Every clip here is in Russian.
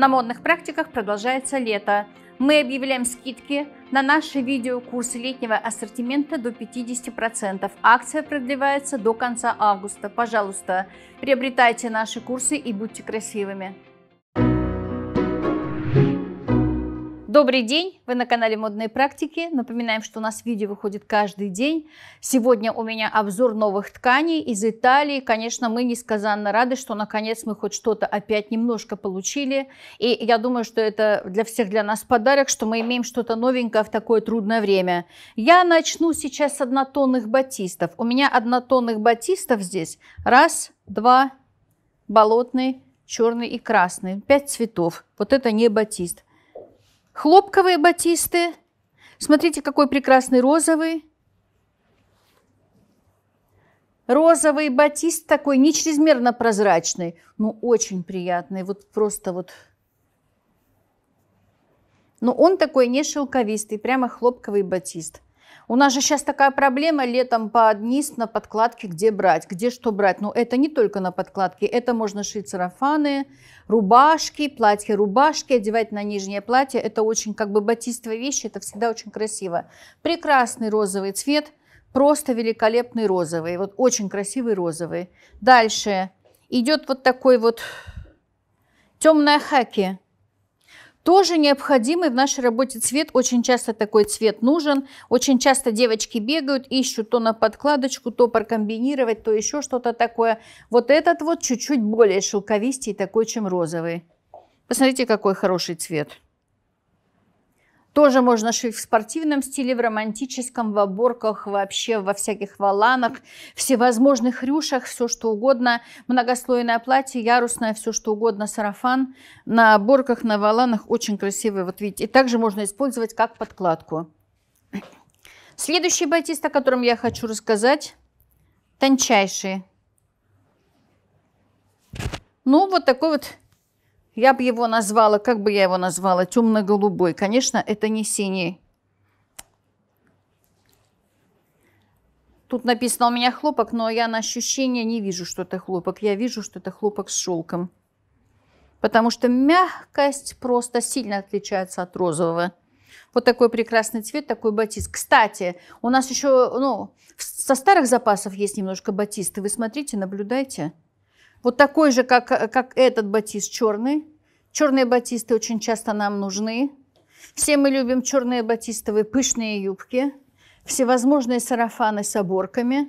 На модных практиках продолжается лето. Мы объявляем скидки на наши видеокурсы летнего ассортимента до 50%. Акция продлевается до конца августа. Пожалуйста, приобретайте наши курсы и будьте красивыми. Добрый день! Вы на канале Модные практики. Напоминаем, что у нас видео выходит каждый день. Сегодня у меня обзор новых тканей из Италии. Конечно, мы несказанно рады, что наконец мы хоть что-то опять немножко получили. И я думаю, что это для всех для нас подарок, что мы имеем что-то новенькое в такое трудное время. Я начну сейчас с однотонных батистов. У меня однотонных батистов здесь раз, два, болотный, черный и красный. Пять цветов. Вот это не батист. Хлопковые батисты. Смотрите, какой прекрасный розовый. Розовый батист такой, не чрезмерно прозрачный, но очень приятный. Вот просто вот... Но он такой не шелковистый, прямо хлопковый батист. У нас же сейчас такая проблема летом по низ на подкладке, где брать, где что брать. Но ну, это не только на подкладке, это можно шить сарафаны, рубашки, платья-рубашки, одевать на нижнее платье. Это очень как бы батистовые вещи, это всегда очень красиво. Прекрасный розовый цвет, просто великолепный розовый, вот очень красивый розовый. Дальше идет вот такой вот темная хаки. Тоже необходимый в нашей работе цвет. Очень часто такой цвет нужен. Очень часто девочки бегают, ищут то на подкладочку, то прокомбинировать, то еще что-то такое. Вот этот вот чуть-чуть более шелковистый такой, чем розовый. Посмотрите, какой хороший цвет. Тоже можно шить в спортивном стиле, в романтическом, в оборках, вообще во всяких валанах, всевозможных рюшах, все что угодно. Многослойное платье, ярусное, все что угодно, сарафан. На оборках, на валанах очень красивый, вот видите. И также можно использовать как подкладку. Следующий батист, о котором я хочу рассказать, тончайший. Ну, вот такой вот я бы его назвала, как бы я его назвала, темно-голубой. Конечно, это не синий. Тут написано у меня хлопок, но я на ощущение не вижу, что это хлопок. Я вижу, что это хлопок с шелком. Потому что мягкость просто сильно отличается от розового. Вот такой прекрасный цвет, такой батист. Кстати, у нас еще, ну, со старых запасов есть немножко батисты. Вы смотрите, наблюдайте. Вот такой же, как, как этот батист черный. Черные батисты очень часто нам нужны. Все мы любим черные батистовые пышные юбки, всевозможные сарафаны с оборками,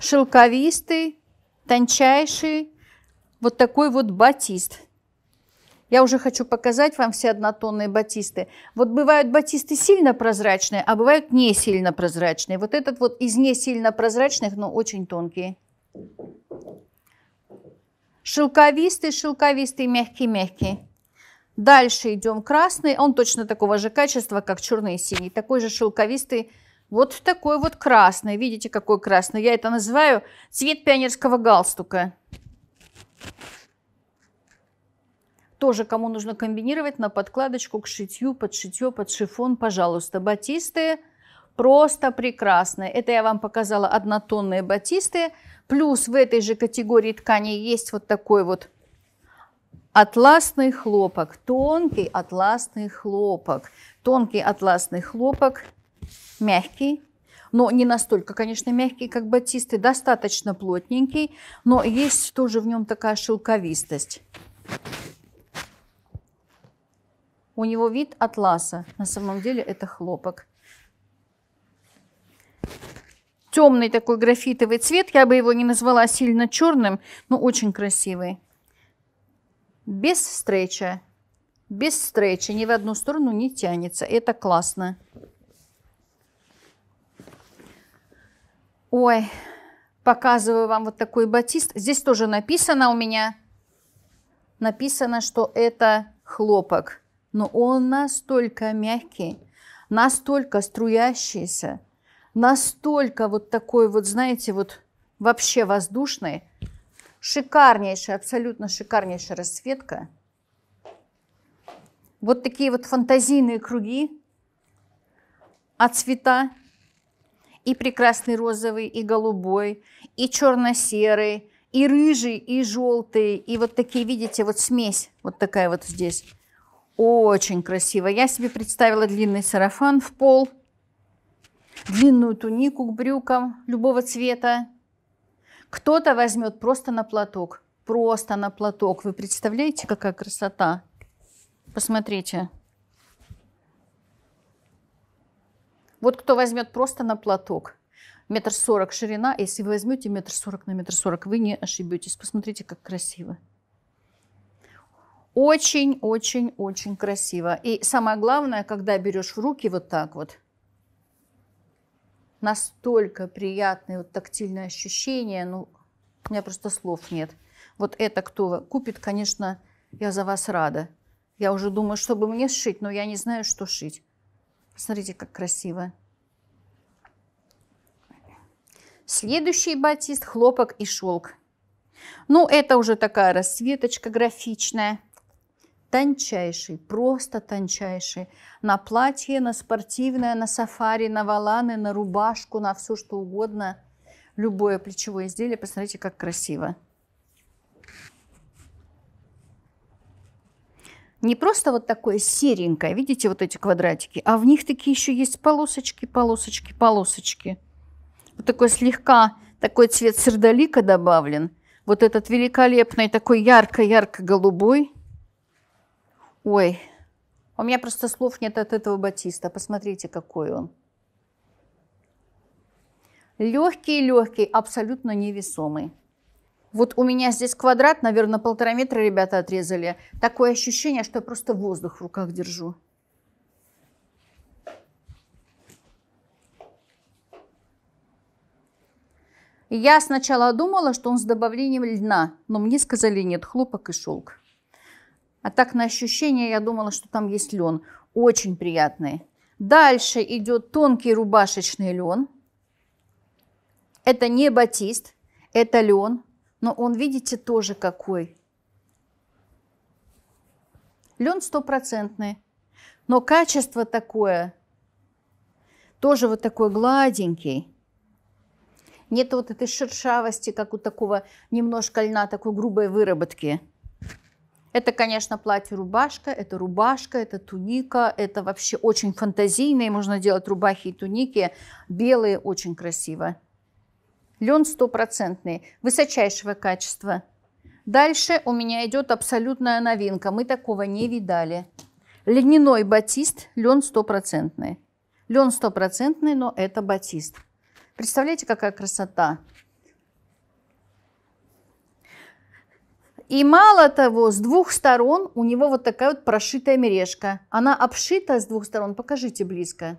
шелковистый, тончайший, вот такой вот батист. Я уже хочу показать вам все однотонные батисты. Вот бывают батисты сильно прозрачные, а бывают не сильно прозрачные. Вот этот вот из не сильно прозрачных, но очень тонкий. Шелковистый, шелковистый, мягкий, мягкий. Дальше идем красный. Он точно такого же качества, как черный и синий. Такой же шелковистый. Вот такой вот красный. Видите, какой красный? Я это называю цвет пионерского галстука. Тоже, кому нужно комбинировать на подкладочку к шитью, под шитье, под шифон, пожалуйста. Батисты Просто прекрасно. Это я вам показала однотонные батисты. Плюс в этой же категории тканей есть вот такой вот атласный хлопок, тонкий атласный хлопок. Тонкий атласный хлопок, мягкий, но не настолько, конечно, мягкий, как батисты, достаточно плотненький, но есть тоже в нем такая шелковистость. У него вид атласа, на самом деле это хлопок темный такой графитовый цвет. Я бы его не назвала сильно черным, но очень красивый. Без стрейча. Без стрейча. Ни в одну сторону не тянется. Это классно. Ой, показываю вам вот такой батист. Здесь тоже написано у меня, написано, что это хлопок. Но он настолько мягкий, настолько струящийся, настолько вот такой вот, знаете, вот вообще воздушный. Шикарнейшая, абсолютно шикарнейшая расцветка. Вот такие вот фантазийные круги, а цвета и прекрасный розовый, и голубой, и черно-серый, и рыжий, и желтый, и вот такие, видите, вот смесь вот такая вот здесь. Очень красиво. Я себе представила длинный сарафан в пол, длинную тунику к брюкам любого цвета. Кто-то возьмет просто на платок. Просто на платок. Вы представляете, какая красота? Посмотрите. Вот кто возьмет просто на платок. Метр сорок ширина. Если вы возьмете метр сорок на метр сорок, вы не ошибетесь. Посмотрите, как красиво. Очень-очень-очень красиво. И самое главное, когда берешь в руки вот так вот – настолько приятные вот тактильные ощущения, ну, у меня просто слов нет. Вот это кто купит, конечно, я за вас рада. Я уже думаю, чтобы мне сшить, но я не знаю, что шить. Смотрите, как красиво. Следующий батист – хлопок и шелк. Ну, это уже такая расцветочка графичная тончайший, просто тончайший. На платье, на спортивное, на сафари, на валаны, на рубашку, на все что угодно. Любое плечевое изделие. Посмотрите, как красиво. Не просто вот такое серенькое, видите, вот эти квадратики, а в них такие еще есть полосочки, полосочки, полосочки. Вот такой слегка, такой цвет сердолика добавлен. Вот этот великолепный, такой ярко-ярко-голубой – Ой, у меня просто слов нет от этого батиста. Посмотрите, какой он. Легкий-легкий, абсолютно невесомый. Вот у меня здесь квадрат, наверное, полтора метра ребята отрезали. Такое ощущение, что я просто воздух в руках держу. Я сначала думала, что он с добавлением льна, но мне сказали нет, хлопок и шелк. А так на ощущение я думала, что там есть лен. Очень приятный. Дальше идет тонкий рубашечный лен. Это не батист, это лен. Но он, видите, тоже какой. Лен стопроцентный. Но качество такое, тоже вот такой гладенький. Нет вот этой шершавости, как у такого немножко льна, такой грубой выработки. Это, конечно, платье-рубашка, это рубашка, это туника, это вообще очень фантазийные, можно делать рубахи и туники, белые очень красиво. Лен стопроцентный, высочайшего качества. Дальше у меня идет абсолютная новинка, мы такого не видали. Льняной батист, лен стопроцентный. Лен стопроцентный, но это батист. Представляете, какая красота? И мало того, с двух сторон у него вот такая вот прошитая мережка. Она обшита с двух сторон, покажите близко.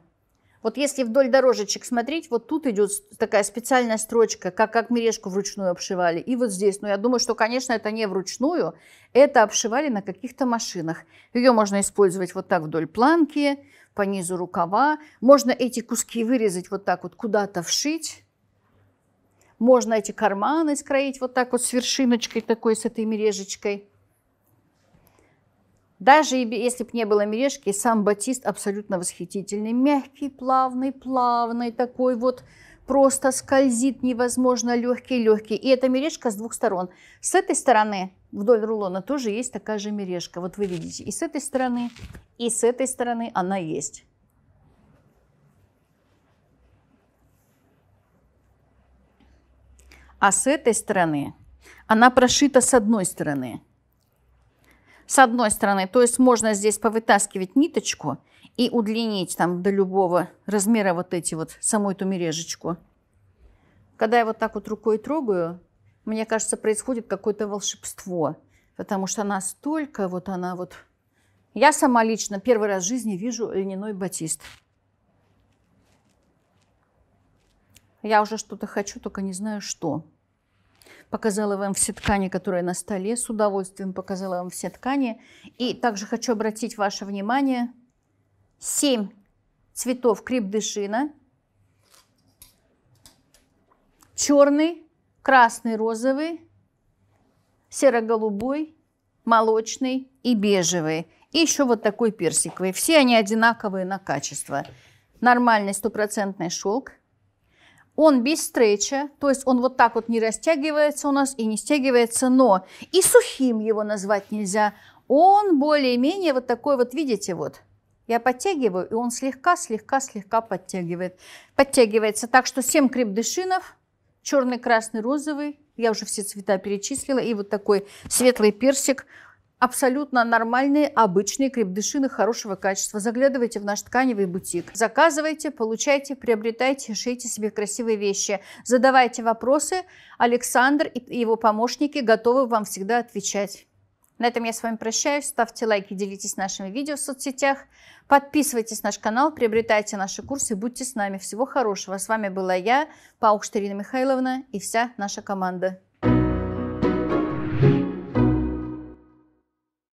Вот если вдоль дорожечек смотреть, вот тут идет такая специальная строчка, как, как мережку вручную обшивали. И вот здесь. Но я думаю, что, конечно, это не вручную. Это обшивали на каких-то машинах. Ее можно использовать вот так вдоль планки, по низу рукава. Можно эти куски вырезать вот так вот куда-то вшить. Можно эти карманы скроить вот так вот с вершиночкой такой, с этой мережечкой. Даже если бы не было мережки, сам батист абсолютно восхитительный. Мягкий, плавный, плавный, такой вот просто скользит невозможно легкий, легкий. И эта мережка с двух сторон. С этой стороны вдоль рулона тоже есть такая же мережка. Вот вы видите, и с этой стороны, и с этой стороны она есть. а с этой стороны она прошита с одной стороны. С одной стороны, то есть можно здесь повытаскивать ниточку и удлинить там до любого размера вот эти вот, саму эту мережечку. Когда я вот так вот рукой трогаю, мне кажется, происходит какое-то волшебство, потому что она столько вот она вот... Я сама лично первый раз в жизни вижу льняной батист. Я уже что-то хочу, только не знаю что. Показала вам все ткани, которые на столе, с удовольствием показала вам все ткани. И также хочу обратить ваше внимание семь цветов крепдышина. Черный, красный, розовый, серо-голубой, молочный и бежевый. И еще вот такой персиковый. Все они одинаковые на качество. Нормальный стопроцентный шелк, он без стрейча, то есть он вот так вот не растягивается у нас и не стягивается, но и сухим его назвать нельзя. Он более-менее вот такой вот, видите, вот. Я подтягиваю, и он слегка-слегка-слегка подтягивает. Подтягивается так, что 7 крепдышинов, черный, красный, розовый. Я уже все цвета перечислила. И вот такой светлый персик – Абсолютно нормальные, обычные крепдышины хорошего качества. Заглядывайте в наш тканевый бутик. Заказывайте, получайте, приобретайте, шейте себе красивые вещи. Задавайте вопросы. Александр и его помощники готовы вам всегда отвечать. На этом я с вами прощаюсь. Ставьте лайки, делитесь нашими видео в соцсетях. Подписывайтесь на наш канал, приобретайте наши курсы, будьте с нами. Всего хорошего. С вами была я, Паук Штерина Михайловна и вся наша команда.